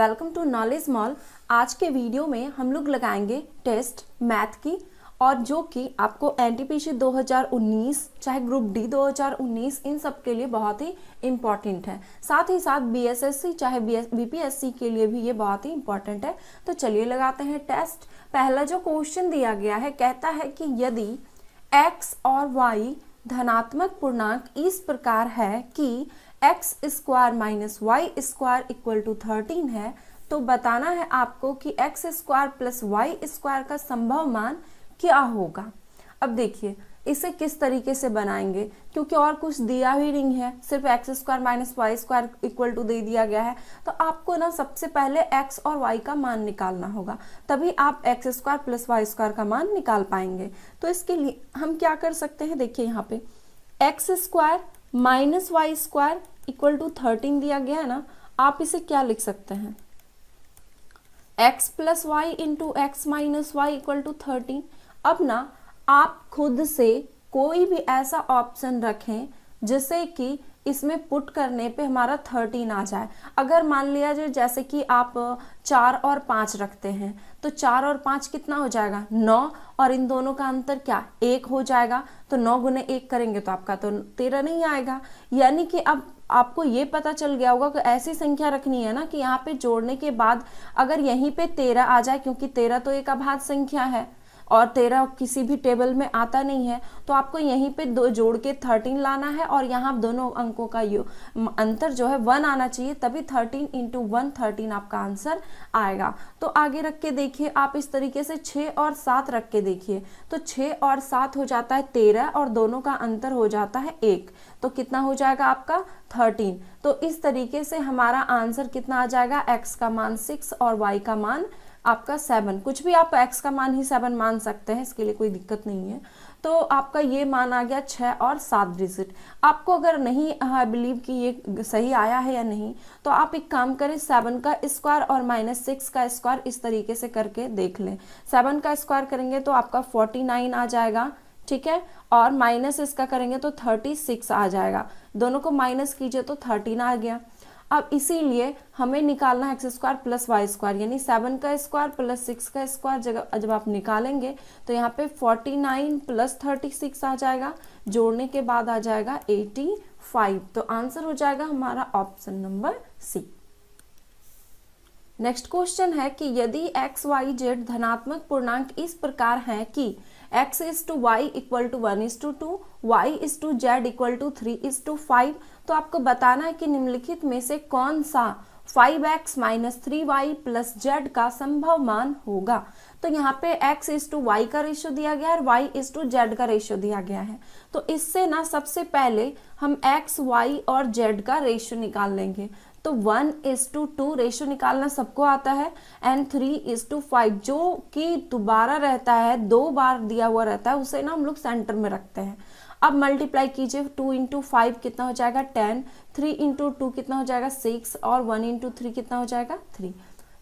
Welcome to knowledge mall आज के video में हम लोग लगाएंगे टेस्ट मैथ की और जो कि आपको एन टी 2019 चाहे ग्रुप डी 2019 इन सब के लिए बहुत ही इम्पॉर्टेंट है साथ ही साथ बीएसएससी चाहे बीपीएससी के लिए भी ये बहुत ही इम्पॉर्टेंट है तो चलिए लगाते हैं टेस्ट पहला जो क्वेश्चन दिया गया है कहता है कि यदि एक्स और वाई धनात्मक पूर्णांक इस प्रकार है कि x square minus y square equal to thirteen है तो बताना है आपको कि x square plus y square का संभव मान क्या होगा अब देखिए इसे किस तरीके से बनाएंगे क्योंकि और कुछ दिया ही नहीं है सिर्फ x square minus y square equal to दे दिया गया है तो आपको ना सबसे पहले एक्स और वाई का मान निकालना होगा तभी आप x square plus y square का मान निकाल पाएंगे तो इसके लिए हम क्या कर सकते हैं देखिए यहाँ पे x square minus y square equal to thirteen दिया गया है ना आप इसे क्या लिख सकते हैं x plus y into x minus y equal to thirteen अब ना आप खुद से कोई भी ऐसा ऑप्शन रखें जिससे कि इसमें पुट करने पे हमारा थर्टीन आ जाए अगर मान लिया जाए जैसे कि आप चार और पाँच रखते हैं तो चार और पाँच कितना हो जाएगा नौ और इन दोनों का अंतर क्या एक हो जाएगा तो नौ गुने एक करेंगे तो आपका तो तेरह नहीं आएगा यानी कि अब आपको ये पता चल गया होगा कि ऐसी संख्या रखनी है ना कि यहाँ पे जोड़ने के बाद अगर यहीं पे तेरह आ जाए क्योंकि तेरह तो एक अभाज्य संख्या है और तेरह किसी भी टेबल में आता नहीं है तो आपको यहीं पे दो जोड़ के थर्टीन लाना है और यहाँ दोनों अंकों का यू अंतर जो है वन आना चाहिए तभी थर्टीन इंटू वन थर्टीन आपका आंसर आएगा तो आगे रख के देखिए आप इस तरीके से छः और सात रख के देखिए तो छः और सात हो जाता है तेरह और दोनों का अंतर हो जाता है एक तो कितना हो जाएगा आपका थर्टीन तो इस तरीके से हमारा आंसर कितना आ जाएगा एक्स का मान सिक्स और वाई का मान आपका सेवन कुछ भी आप एक्स का मान ही सेवन मान सकते हैं इसके लिए कोई दिक्कत नहीं है तो आपका ये मान आ गया छः और सात डिजिट आपको अगर नहीं आई हाँ, बिलीव कि ये सही आया है या नहीं तो आप एक काम करें सेवन का स्क्वायर और माइनस सिक्स का स्क्वायर इस तरीके से करके देख लें सेवन का स्क्वायर करेंगे तो आपका फोर्टी नाइन आ जाएगा ठीक है और माइनस इसका करेंगे तो थर्टी सिक्स आ जाएगा दोनों को माइनस कीजिए तो थर्टीन आ गया अब इसीलिए हमें निकालना है x square plus y square यानी सेवन का स्क्वायर प्लस सिक्स का स्क्वायर जगह जब आप निकालेंगे तो यहाँ पे forty nine plus thirty six आ जाएगा जोड़ने के बाद आ जाएगा एटी फाइव तो आंसर हो जाएगा हमारा option number C next question है कि यदि एक्स वाई जेड धनात्मक पूर्णांक इस प्रकार है कि x is to y equal to one is to two y is to z equal to three is to five तो आपको बताना है कि निम्नलिखित में से कौन सा five x minus three y plus z का संभव मान होगा तो यहाँ पे x इज टू वाई का रेशियो दिया गया है और y इज टू जेड का रेशियो दिया गया है तो इससे ना सबसे पहले हम x, y और z का रेशियो निकाल लेंगे तो one is to two ratio निकालना सबको आता है and three is to five जो कि दोबारा रहता है दो बार दिया हुआ रहता है उसे ना हम लोग सेंटर में रखते हैं अब मल्टीप्लाई कीजिए टू इंटू फाइव कितना हो जाएगा टेन थ्री इंटू टू कितना हो जाएगा सिक्स और वन इंटू थ्री कितना हो जाएगा थ्री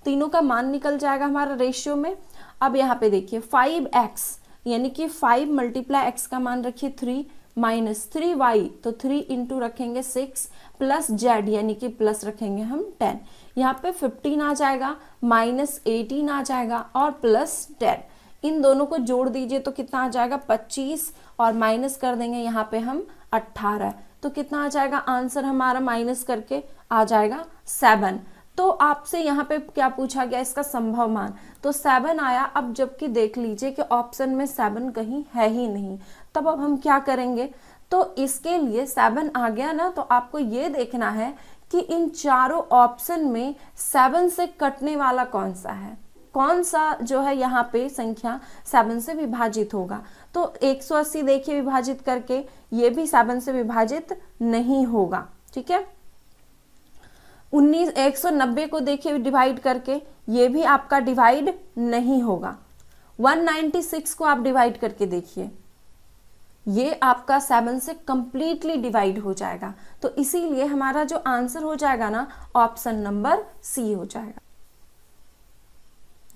तीनों का मान निकल जाएगा हमारा रेशियो में अब यहाँ पे देखिए फाइव एक्स यानी कि फाइव मल्टीप्लाई एक्स का मान रखिए थ्री माइनस थ्री वाई तो थ्री इंटू रखेंगे सिक्स प्लस जेड यानी कि प्लस रखेंगे हम टेन यहाँ पे फिफ्टीन आ जाएगा माइनस एटीन आ जाएगा और प्लस टेन इन दोनों को जोड़ दीजिए तो कितना आ जाएगा पच्चीस और माइनस कर देंगे यहाँ पे हम अट्ठारह तो कितना आ जाएगा आंसर हमारा माइनस करके आ जाएगा सेवन तो आपसे यहाँ पे क्या पूछा गया इसका संभव मान तो सेवन आया अब जबकि देख लीजिए कि ऑप्शन में सेवन कहीं है ही नहीं तब अब हम क्या करेंगे तो इसके लिए सेवन आ गया ना तो आपको ये देखना है कि इन चारों ऑप्शन में सेवन से कटने वाला कौन सा है कौन सा जो है यहाँ पे संख्या सेवन से विभाजित होगा तो 180 देखिए विभाजित करके ये भी सेवन से विभाजित नहीं होगा ठीक है उन्नीस एक को देखिए डिवाइड करके ये भी आपका डिवाइड नहीं होगा 196 को आप डिवाइड करके देखिए ये आपका सेवन से कंप्लीटली डिवाइड हो जाएगा तो इसीलिए हमारा जो आंसर हो जाएगा ना ऑप्शन नंबर सी हो जाएगा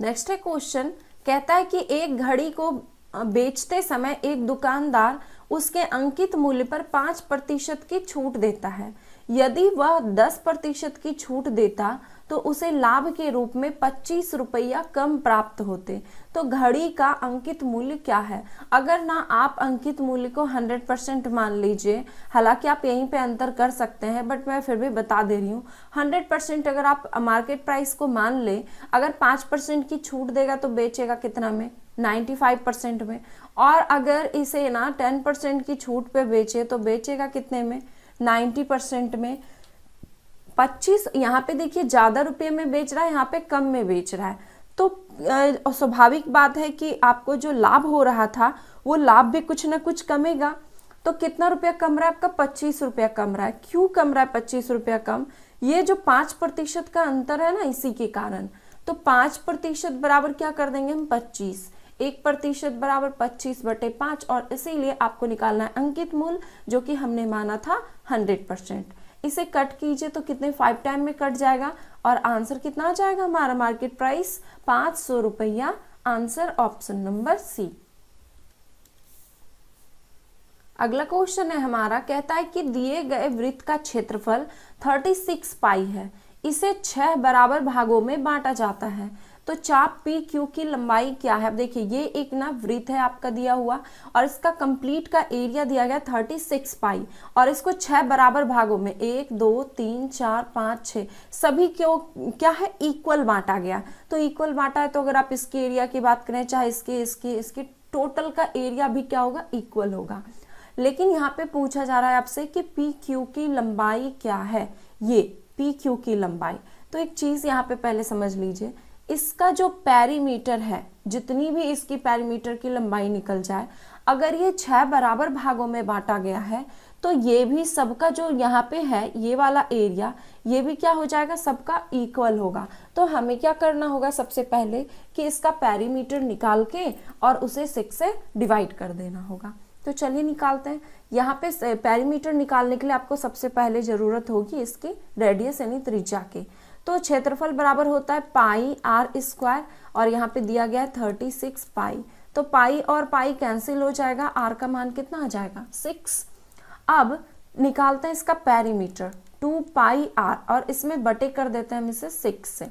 नेक्स्ट है क्वेश्चन कहता है कि एक घड़ी को बेचते समय एक दुकानदार उसके अंकित मूल्य पर पांच प्रतिशत की छूट देता है यदि वह दस प्रतिशत की छूट देता तो उसे लाभ के रूप में पच्चीस रुपया कम प्राप्त होते तो घड़ी का अंकित मूल्य क्या है अगर ना आप अंकित मूल्य को 100 परसेंट मान लीजिए हालांकि आप यहीं पे अंतर कर सकते हैं बट मैं फिर भी बता दे रही हूँ 100 परसेंट अगर आप मार्केट प्राइस को मान ले अगर पाँच परसेंट की छूट देगा तो बेचेगा कितना में 95 परसेंट में और अगर इसे ना 10 परसेंट की छूट पे बेचे तो बेचेगा कितने में 90 परसेंट में पच्चीस यहाँ पे देखिए ज़्यादा रुपये में बेच रहा है यहाँ पे कम में बेच रहा है तो स्वाभाविक बात है कि आपको जो लाभ हो रहा था वो लाभ भी कुछ ना कुछ कमेगा तो कितना रुपया कम रहा है आपका पच्चीस रुपया कम रहा है क्यों कम रहा है पच्चीस रुपया कम ये जो पांच प्रतिशत का अंतर है ना इसी के कारण तो पांच प्रतिशत बराबर क्या कर देंगे हम पच्चीस एक प्रतिशत बराबर पच्चीस बटे पांच और इसीलिए आपको निकालना है अंकित मूल जो कि हमने माना था हंड्रेड परसेंट इसे कट कीजिए तो कितने फाइव टाइम में कट जाएगा और आंसर कितना आ जाएगा हमारा मार्केट प्राइस पांच सौ रुपया आंसर ऑप्शन नंबर सी अगला क्वेश्चन है हमारा कहता है कि दिए गए वृत्त का क्षेत्रफल 36 पाई है इसे छह बराबर भागों में बांटा जाता है तो चाप पी क्यू की लंबाई क्या है अब देखिए ये एक ना वृत्त है आपका दिया हुआ और इसका कंप्लीट का एरिया दिया गया थर्टी सिक्स पाई और इसको छह बराबर भागों में एक दो तीन चार पाँच छः सभी क्यों क्या है इक्वल बांटा गया तो इक्वल बांटा है तो अगर आप इसके एरिया की बात करें चाहे इसके इसके इसके टोटल का एरिया भी क्या होगा इक्वल होगा लेकिन यहाँ पे पूछा जा रहा है आपसे कि पी क्यू की लंबाई क्या है ये पी क्यू की लंबाई तो एक चीज़ यहाँ पे पहले समझ लीजिए इसका जो पैरीमीटर है जितनी भी इसकी पैरीमीटर की लंबाई निकल जाए अगर ये छह बराबर भागों में बांटा गया है तो ये भी सबका जो यहाँ पे है ये वाला एरिया ये भी क्या हो जाएगा सबका इक्वल होगा तो हमें क्या करना होगा सबसे पहले कि इसका पैरीमीटर निकाल के और उसे सिक्स से डिवाइड कर देना होगा तो चलिए निकालते हैं यहाँ पे पैरीमीटर निकालने के लिए आपको सबसे पहले ज़रूरत होगी इसकी रेडियस यानी त्रिज्या की तो क्षेत्रफल बराबर होता है पाई आर स्क्वायर और यहाँ पे दिया गया है थर्टी सिक्स पाई तो पाई और पाई कैंसिल हो जाएगा आर का मान कितना आ जाएगा सिक्स अब निकालते हैं इसका पैरीमीटर टू पाई आर और इसमें बटे कर देते हैं हम इसे सिक्स से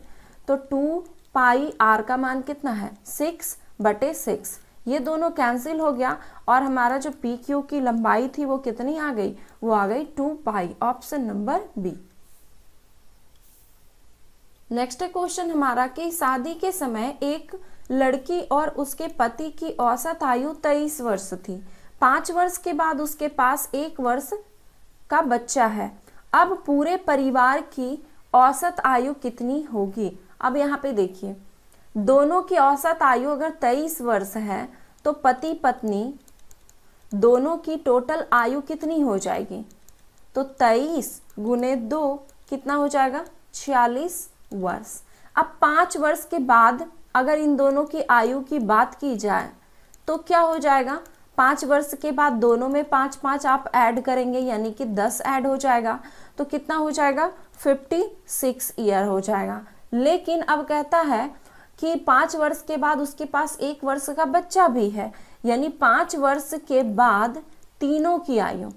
तो टू पाई आर का मान कितना है सिक्स बटे सिक्स ये दोनों कैंसिल हो गया और हमारा जो पी क्यू की लंबाई थी वो कितनी आ गई वो आ गई two pi option number B next question हमारा कि शादी के समय एक लड़की और उसके पति की औसत आयु तेईस वर्ष थी पाँच वर्ष के बाद उसके पास एक वर्ष का बच्चा है अब पूरे परिवार की औसत आयु कितनी होगी अब यहाँ पे देखिए दोनों की औसत आयु अगर तेईस वर्ष है तो पति पत्नी दोनों की टोटल आयु कितनी हो जाएगी तो तेईस गुने दो कितना हो जाएगा छियालीस वर्ष अब पाँच वर्ष के बाद अगर इन दोनों की आयु की बात की जाए तो क्या हो जाएगा पाँच वर्ष के बाद दोनों में पाँच पाँच आप ऐड करेंगे यानी कि दस ऐड हो जाएगा तो कितना हो जाएगा फिफ्टी सिक्स ईयर हो जाएगा लेकिन अब कहता है कि पाँच वर्ष के बाद उसके पास एक वर्ष का बच्चा भी है यानी पाँच वर्ष के बाद तीनों की आयु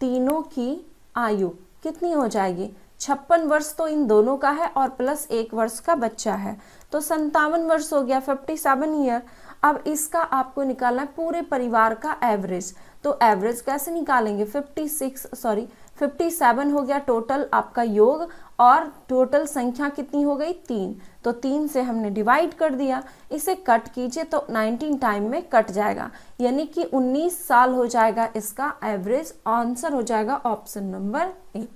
तीनों की आयु कितनी हो जाएगी छप्पन वर्ष तो इन दोनों का है और प्लस एक वर्ष का बच्चा है तो संतावन वर्ष हो गया फिफ्टी सेवन ईयर अब इसका आपको निकालना है पूरे परिवार का एवरेज तो एवरेज कैसे निकालेंगे fifty six sorry fifty seven हो गया टोटल आपका योग और टोटल संख्या कितनी हो गई तीन तो तीन से हमने डिवाइड कर दिया इसे कट कीजिए तो नाइनटीन टाइम में कट जाएगा यानी कि उन्नीस साल हो जाएगा इसका एवरेज आंसर हो जाएगा option number eight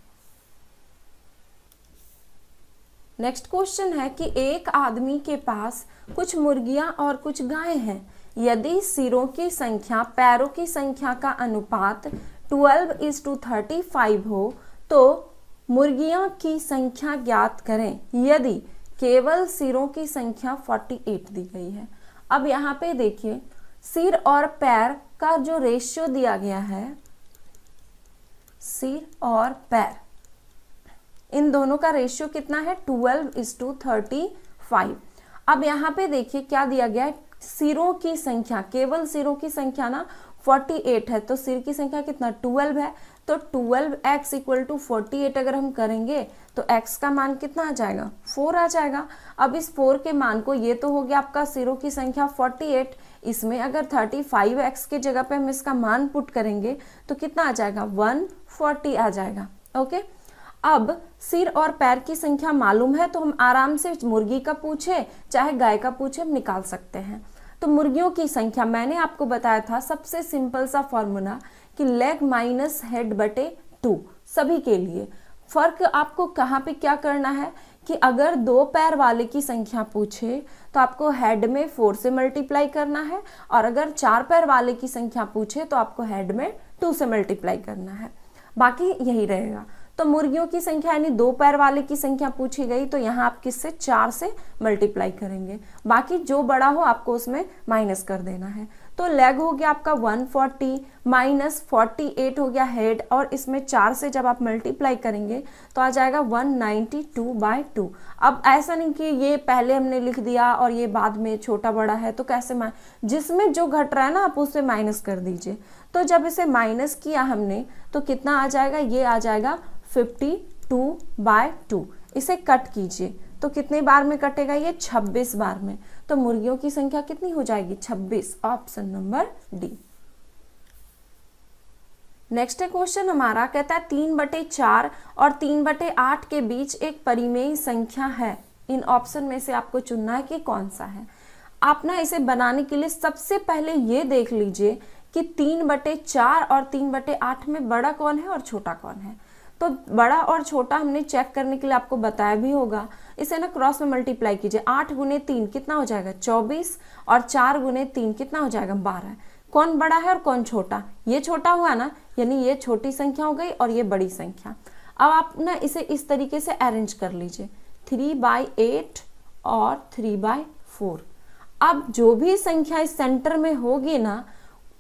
next question है कि एक आदमी के पास कुछ मुर्गियां और कुछ गाय हैं यदि सिरों की संख्या पैरों की संख्या का अनुपात 12 इज टू थर्टी हो तो मुर्गियों की संख्या ज्ञात करें यदि केवल सिरों की संख्या 48 दी गई है अब यहाँ पे देखिए सिर और पैर का जो रेशियो दिया गया है सिर और पैर इन दोनों का रेशियो कितना है twelve is to thirty five अब यहाँ पे देखिए क्या दिया गया है सिरों की संख्या केवल सिरों की संख्या ना 48 है तो सिर की संख्या कितना 12 है तो 12x x equal to forty अगर हम करेंगे तो x का मान कितना आ जाएगा 4 आ जाएगा अब इस 4 के मान को ये तो हो गया आपका सिरों की संख्या 48 इसमें अगर 35x की जगह पे हम इसका मान पुट करेंगे तो कितना आ जाएगा 140 आ जाएगा ओके okay? अब सिर और पैर की संख्या मालूम है तो हम आराम से मुर्गी का पूछे चाहे गाय का पूछे हम निकाल सकते हैं तो मुर्गियों की संख्या मैंने आपको बताया था सबसे सिंपल सा फॉर्मूला कि लेग माइनस हेड बटे टू सभी के लिए फर्क आपको कहाँ पे क्या करना है कि अगर दो पैर वाले की संख्या पूछे तो आपको हेड में फोर से मल्टीप्लाई करना है और अगर चार पैर वाले की संख्या पूछे तो आपको हेड में टू से मल्टीप्लाई करना है बाकी यही रहेगा तो मुर्गियों की संख्या यानी दो पैर वाले की संख्या पूछी गई तो यहाँ आप किससे चार से मल्टीप्लाई करेंगे बाकी जो बड़ा हो आपको उसमें माइनस कर देना है तो लेग हो गया आपका 140 फोर्टी माइनस फोर्टी हो गया हेड और इसमें चार से जब आप मल्टीप्लाई करेंगे तो आ जाएगा 192 नाइन्टी टू बाई टू अब ऐसा नहीं कि ये पहले हमने लिख दिया और ये बाद में छोटा बड़ा है तो कैसे जिसमें जो घट रहा है ना आप उससे माइनस कर दीजिए तो जब इसे माइनस किया हमने तो कितना आ जाएगा ये आ जाएगा फिफ्टी टू बाय टू इसे कट कीजिए तो कितने बार में कटेगा ये 26 बार में तो मुर्गियों की संख्या कितनी हो जाएगी 26 option number D next question हमारा कहता है तीन बटे चार और तीन बटे आठ के बीच एक परिमेय संख्या है इन ऑप्शन में से आपको चुनना है कि कौन सा है आप ना इसे बनाने के लिए सबसे पहले ये देख लीजिए कि तीन बटे चार और तीन बटे आठ में बड़ा कौन है और छोटा कौन है तो बड़ा और छोटा हमने चेक करने के लिए आपको बताया भी होगा इसे ना क्रॉस में मल्टीप्लाई कीजिए आठ गुने तीन कितना हो जाएगा चौबीस और चार गुने तीन कितना हो जाएगा बारह कौन बड़ा है और कौन छोटा ये छोटा हुआ ना यानी ये छोटी संख्या हो गई और ये बड़ी संख्या अब आप ना इसे इस तरीके से अरेंज कर लीजिए थ्री बाई एट और थ्री बाय फोर अब जो भी संख्या इस सेंटर में होगी ना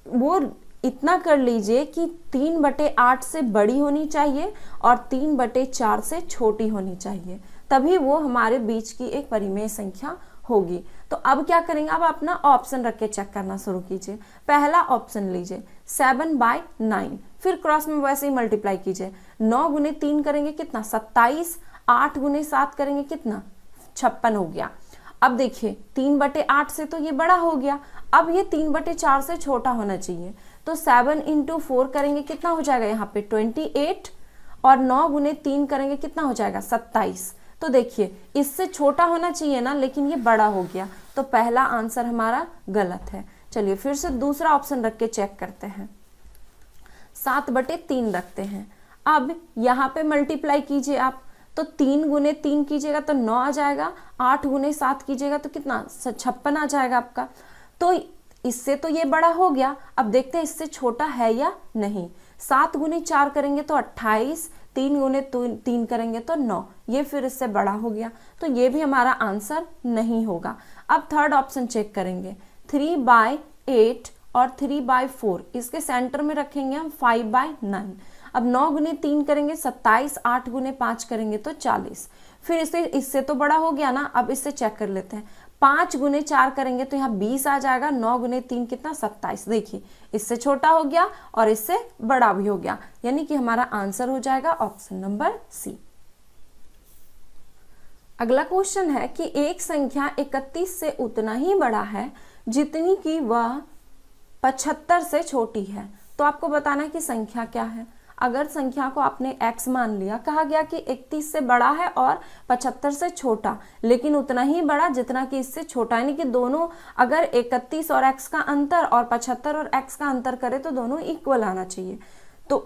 वो इतना कर लीजिए कि तीन बटे आठ से बड़ी होनी चाहिए और तीन बटे चार से छोटी होनी चाहिए तभी वो हमारे बीच की एक परिमेय संख्या होगी तो अब क्या करेंगे अब अपना ऑप्शन रख के चेक करना शुरू कीजिए पहला ऑप्शन लीजिए सेवन बाय नाइन फिर क्रॉस में वैसे ही मल्टीप्लाई कीजिए नौ गुने तीन करेंगे कितना सत्ताईस आठ गुने सात करेंगे कितना छप्पन हो गया अब देखिए तीन बटे आठ से तो ये बड़ा हो गया अब ये तीन बटे चार से छोटा होना चाहिए तो सेवन इंटू फोर करेंगे कितना हो जाएगा यहाँ पे ट्वेंटी एट और नौ गुने तीन करेंगे कितना हो जाएगा सत्ताईस तो देखिए इससे छोटा होना चाहिए ना लेकिन ये बड़ा हो गया तो पहला आंसर हमारा गलत है चलिए फिर से दूसरा ऑप्शन रख के चेक करते हैं सात बटे तीन रखते हैं अब यहाँ पे मल्टीप्लाई कीजिए आप तो तीन गुने तीन कीजिएगा तो नौ आ जाएगा आठ गुने सात कीजिएगा तो कितना छप्पन आ जाएगा आपका तो इससे तो ये बड़ा हो गया अब देखते हैं इससे छोटा है या नहीं सात गुने चार करेंगे तो अट्ठाईस तीन गुने तो तीन करेंगे तो नौ ये फिर इससे बड़ा हो गया तो ये भी हमारा आंसर नहीं होगा अब थर्ड ऑप्शन चेक करेंगे थ्री बाय एट और थ्री बाय फोर इसके सेंटर में रखेंगे हम फाइव बाय नाइन अब नौ गुने तीन करेंगे सत्ताईस आठ गुने पाँच करेंगे तो चालीस फिर इससे इससे तो बड़ा हो गया ना अब इससे चेक कर लेते हैं पांच गुने चार करेंगे तो यहाँ बीस आ जाएगा नौ गुने तीन कितना सत्ताईस देखिए इससे छोटा हो गया और इससे बड़ा भी हो गया यानी कि हमारा आंसर हो जाएगा ऑप्शन नंबर सी अगला क्वेश्चन है कि एक संख्या इकतीस से उतना ही बड़ा है जितनी कि वह पचहत्तर से छोटी है तो आपको बताना है कि संख्या क्या है अगर संख्या को आपने x मान लिया कहा गया कि 31 से बड़ा है और 75 से छोटा लेकिन उतना ही बड़ा जितना कि इससे छोटा यानी कि दोनों अगर 31 और x का अंतर और 75 और x का अंतर करें तो दोनों इक्वल आना चाहिए तो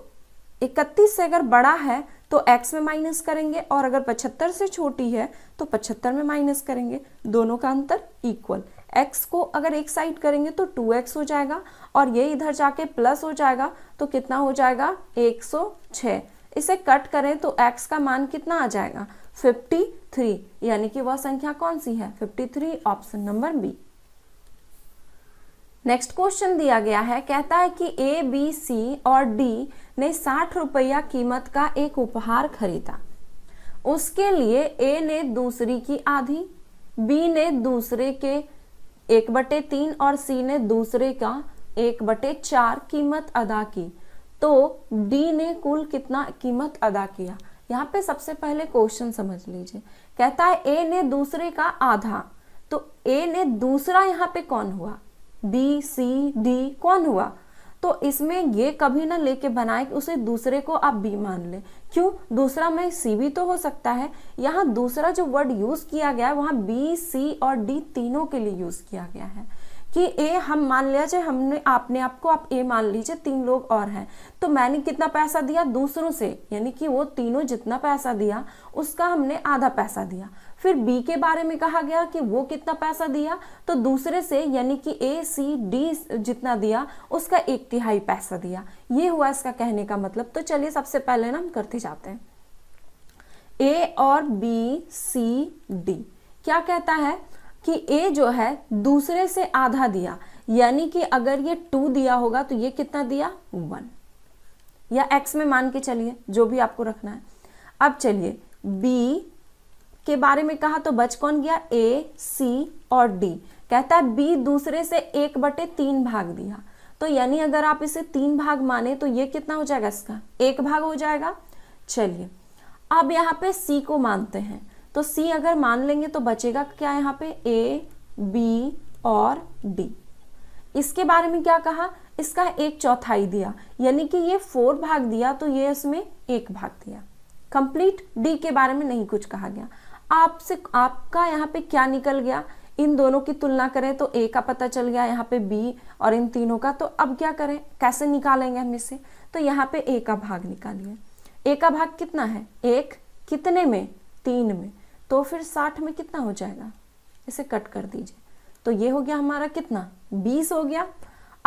31 से अगर बड़ा है तो x में माइनस करेंगे और अगर 75 से छोटी है तो 75 में माइनस करेंगे दोनों का अंतर इक्वल x को अगर एक साइड करेंगे तो 2x हो जाएगा और ये इधर जाके प्लस हो जाएगा तो कितना हो जाएगा 106 इसे कट करें तो x का मान कितना आ जाएगा 53 यानी कि वह संख्या कौन सी है 53 option number B next question दिया गया है कहता है कि ए बी सी और डी ने साठ रुपया कीमत का एक उपहार खरीदा उसके लिए ए ने दूसरी की आधी बी ने दूसरे के एक बटे तीन और सी ने दूसरे का एक बटे चार कीमत अदा की तो डी ने कुल कितना कीमत अदा किया यहाँ पे सबसे पहले क्वेश्चन समझ लीजिए कहता है ए ने दूसरे का आधा तो ए ने दूसरा यहाँ पे कौन हुआ बी सी डी कौन हुआ तो इसमें ये कभी ना लेके बनाए कि उसे दूसरे को आप बी मान ले क्यों दूसरा में सी भी तो हो सकता है यहाँ दूसरा जो वर्ड यूज किया गया है वहाँ बी सी और डी तीनों के लिए यूज किया गया है कि ए हम मान लिया जाए हमने आपने आपको आप ए मान लीजिए तीन लोग और हैं तो मैंने कितना पैसा दिया दूसरों से यानी कि वो तीनों जितना पैसा दिया उसका हमने आधा पैसा दिया फिर बी के बारे में कहा गया कि वो कितना पैसा दिया तो दूसरे से यानी कि ए सी डी जितना दिया उसका एक तिहाई पैसा दिया ये हुआ इसका कहने का मतलब तो चलिए सबसे पहले ना हम करते जाते हैं ए और बी सी डी क्या कहता है कि ए जो है दूसरे से आधा दिया यानी कि अगर ये टू दिया होगा तो ये कितना दिया वन या एक्स में मान के चलिए जो भी आपको रखना है अब चलिए बी के बारे में कहा तो बच कौन गया ए सी और डी कहता है बी दूसरे से एक बटे तीन भाग दिया तो यानी अगर आप इसे तीन भाग माने तो ये कितना हो जाएगा इसका एक भाग हो जाएगा चलिए अब यहां पे सी को मानते हैं तो सी अगर मान लेंगे तो बचेगा क्या यहाँ पे ए बी और डी इसके बारे में क्या कहा इसका एक चौथाई दिया यानी कि ये फोर भाग दिया तो ये इसमें एक भाग दिया कंप्लीट डी के बारे में नहीं कुछ कहा गया आपसे आपका यहाँ पे क्या निकल गया इन दोनों की तुलना करें तो ए का पता चल गया यहाँ पे बी और इन तीनों का तो अब क्या करें कैसे निकालेंगे हम इसे तो यहाँ पे ए का भाग निकालिए ए का भाग कितना है एक कितने में तीन में तो फिर साठ में कितना हो जाएगा इसे कट कर दीजिए तो ये हो गया हमारा कितना बीस हो गया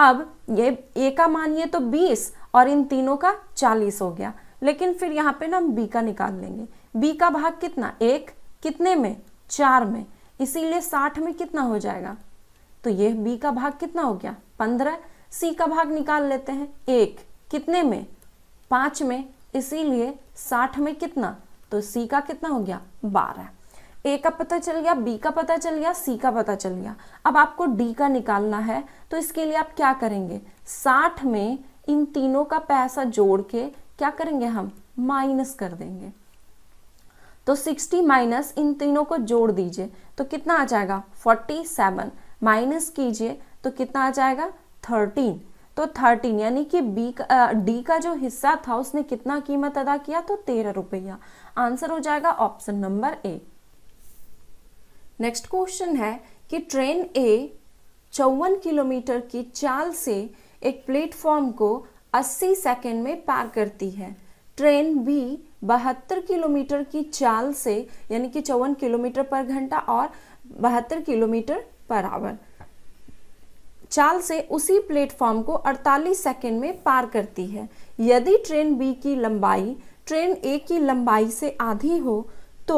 अब ये ए का मानिए तो बीस और इन तीनों का चालीस हो गया लेकिन फिर यहाँ पे ना हम बी का निकाल लेंगे बी का भाग कितना एक कितने में चार में इसीलिए साठ में कितना हो जाएगा तो ये बी का भाग कितना हो गया पंद्रह सी का भाग निकाल लेते हैं एक कितने में पांच में इसीलिए साठ में कितना तो सी का कितना हो गया बारह ए का पता चल गया बी का पता चल गया सी का पता चल गया अब आपको डी का निकालना है तो इसके लिए आप क्या करेंगे साठ में इन तीनों का पैसा जोड़ के क्या करेंगे हम माइनस कर देंगे तो 60 माइनस इन तीनों को जोड़ दीजिए तो कितना आ जाएगा 47 माइनस कीजिए तो कितना आ जाएगा 13 तो 13 यानी कि बी का डी का जो हिस्सा था उसने कितना कीमत अदा किया तो तेरह रुपया आंसर हो जाएगा option number A next question है कि ट्रेन ए चौवन किलोमीटर की चाल से एक प्लेटफॉर्म को 80 सेकेंड में पार करती है ट्रेन बी बहत्तर किलोमीटर की चाल से यानी कि चौवन किलोमीटर पर घंटा और बहत्तर किलोमीटर पर आवर चाल से उसी प्लेटफॉर्म को 48 सेकेंड में पार करती है यदि ट्रेन बी की लंबाई ट्रेन ए की लंबाई से आधी हो तो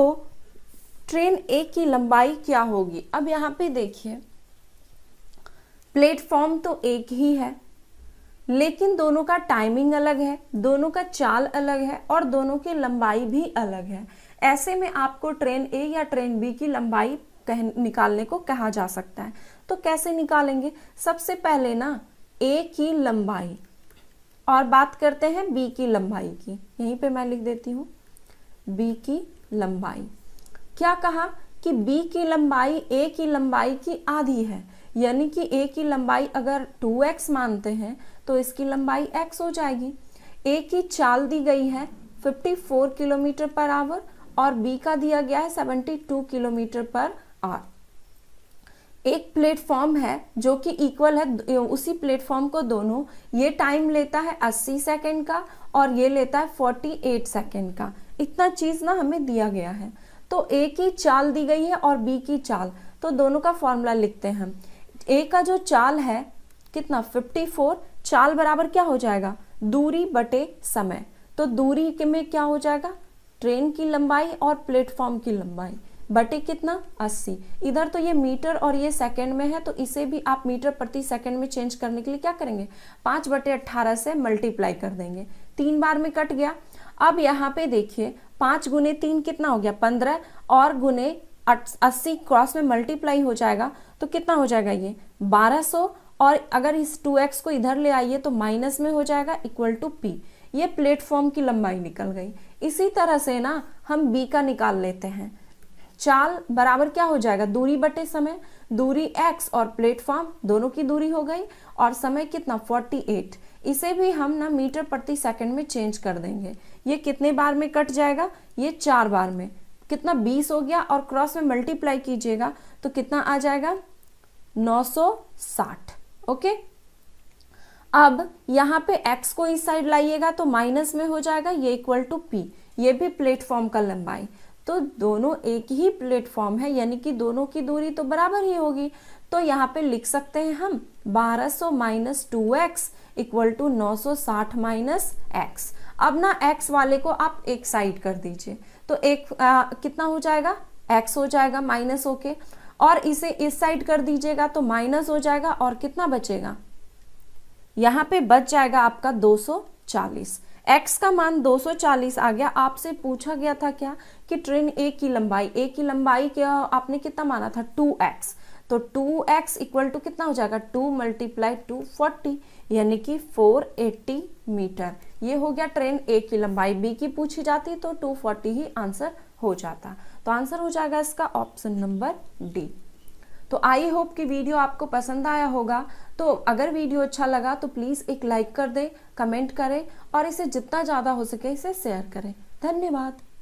ट्रेन ए की लंबाई क्या होगी अब यहाँ पे देखिए प्लेटफॉर्म तो एक ही है लेकिन दोनों का टाइमिंग अलग है दोनों का चाल अलग है और दोनों की लंबाई भी अलग है ऐसे में आपको ट्रेन ए या ट्रेन बी की लंबाई कह निकालने को कहा जा सकता है तो कैसे निकालेंगे सबसे पहले ना ए की लंबाई और बात करते हैं बी की लंबाई की यहीं पे मैं लिख देती हूँ बी की लंबाई क्या कहा कि बी की लंबाई ए की लंबाई की आधी है यानी कि ए की लंबाई अगर 2x मानते हैं तो इसकी लंबाई x हो जाएगी ए की चाल दी गई है 54 किलोमीटर पर आवर और बी का दिया गया है 72 किलोमीटर पर आवर एक प्लेटफॉर्म है जो कि इक्वल है उसी प्लेटफॉर्म को दोनों ये टाइम लेता है 80 सेकंड का और ये लेता है 48 सेकंड का इतना चीज़ ना हमें दिया गया है तो ए की चाल दी गई है और बी की चाल तो दोनों का फॉर्मूला लिखते हैं ए का जो चाल है कितना 54 चाल बराबर क्या हो जाएगा दूरी बटे समय तो दूरी के में क्या हो जाएगा ट्रेन की लंबाई और प्लेटफॉर्म की लंबाई बटे कितना 80 इधर तो ये मीटर और ये सेकंड में है तो इसे भी आप मीटर प्रति सेकंड में चेंज करने के लिए क्या करेंगे पाँच बटे अट्ठारह से मल्टीप्लाई कर देंगे तीन बार में कट गया अब यहाँ पे देखिए पाँच गुने तीन कितना हो गया पंद्रह और गुने अस्सी क्रॉस में मल्टीप्लाई हो जाएगा तो कितना हो जाएगा ये बारह सौ और अगर इस टू एक्स को इधर ले आइए तो माइनस में हो जाएगा इक्वल टू पी ये प्लेटफॉर्म की लंबाई निकल गई इसी तरह से ना हम बी का निकाल लेते हैं चाल बराबर क्या हो जाएगा दूरी बटे समय दूरी x और प्लेटफॉर्म दोनों की दूरी हो गई और समय कितना 48 इसे भी हम ना मीटर प्रति सेकंड में चेंज कर देंगे ये कितने बार में कट जाएगा ये चार बार में कितना 20 हो गया और क्रॉस में मल्टीप्लाई कीजिएगा तो कितना आ जाएगा 960 ओके अब यहाँ पे x को इस साइड लाइएगा तो माइनस में हो जाएगा ये इक्वल टू p ये भी प्लेटफॉर्म का लंबाई तो दोनों एक ही प्लेटफॉर्म है यानी कि दोनों की दूरी तो बराबर ही होगी तो यहाँ पे लिख सकते हैं हम 1200 सौ minus two x equal to नौ सो साठ माइनस एक्स अब ना एक्स वाले को आप एक साइड कर दीजिए तो एक आ, कितना हो जाएगा एक्स हो जाएगा माइनस होके और इसे इस साइड कर दीजिएगा तो माइनस हो जाएगा और कितना बचेगा यहाँ पे बच जाएगा आपका 240 x का मान 240 आ गया आपसे पूछा गया था क्या कि ट्रेन ए की लंबाई ए की लंबाई क्या आपने कितना माना था 2x तो 2x एक्स इक्वल टू कितना हो जाएगा 2 मल्टीप्लाई टू फोर्टी यानी कि 480 मीटर ये हो गया ट्रेन ए की लंबाई बी की पूछी जाती तो 240 ही आंसर हो जाता तो आंसर हो जाएगा इसका ऑप्शन नंबर डी तो आई होप कि वीडियो आपको पसंद आया होगा तो अगर वीडियो अच्छा लगा तो प्लीज़ एक लाइक कर दें कमेंट करें और इसे जितना ज़्यादा हो सके इसे शेयर करें धन्यवाद